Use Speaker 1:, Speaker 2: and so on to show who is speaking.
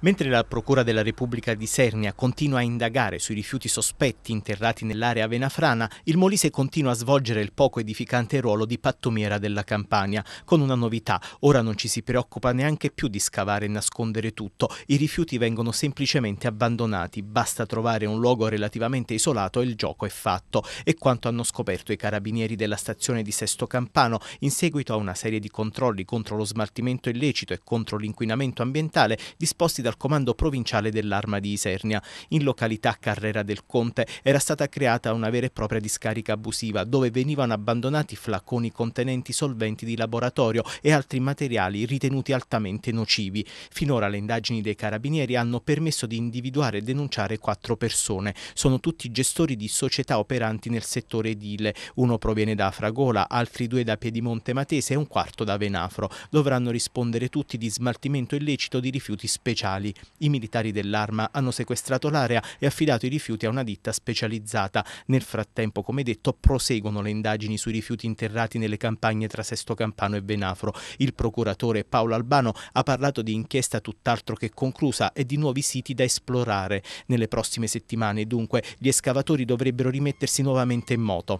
Speaker 1: Mentre la Procura della Repubblica di Sernia continua a indagare sui rifiuti sospetti interrati nell'area venafrana, il Molise continua a svolgere il poco edificante ruolo di pattumiera della Campania, con una novità, ora non ci si preoccupa neanche più di scavare e nascondere tutto, i rifiuti vengono semplicemente abbandonati, basta trovare un luogo relativamente isolato e il gioco è fatto, E quanto hanno scoperto i carabinieri della stazione di Sesto Campano in seguito a una serie di controlli contro lo smaltimento illecito e contro l'inquinamento ambientale disposti da dal comando provinciale dell'arma di Isernia. In località Carrera del Conte era stata creata una vera e propria discarica abusiva dove venivano abbandonati flacconi contenenti solventi di laboratorio e altri materiali ritenuti altamente nocivi. Finora le indagini dei carabinieri hanno permesso di individuare e denunciare quattro persone. Sono tutti gestori di società operanti nel settore edile. Uno proviene da Fragola, altri due da Piedimonte Matese e un quarto da Venafro. Dovranno rispondere tutti di smaltimento illecito di rifiuti speciali ambientali. I militari dell'Arma hanno sequestrato l'area e affidato i rifiuti a una ditta specializzata. Nel frattempo, come detto, proseguono le indagini sui rifiuti interrati nelle campagne tra Sesto Campano e Venafro. Il procuratore Paolo Albano ha parlato di inchiesta tutt'altro che conclusa e di nuovi siti da esplorare. Nelle prossime settimane, dunque, gli escavatori dovrebbero rimettersi nuovamente in moto.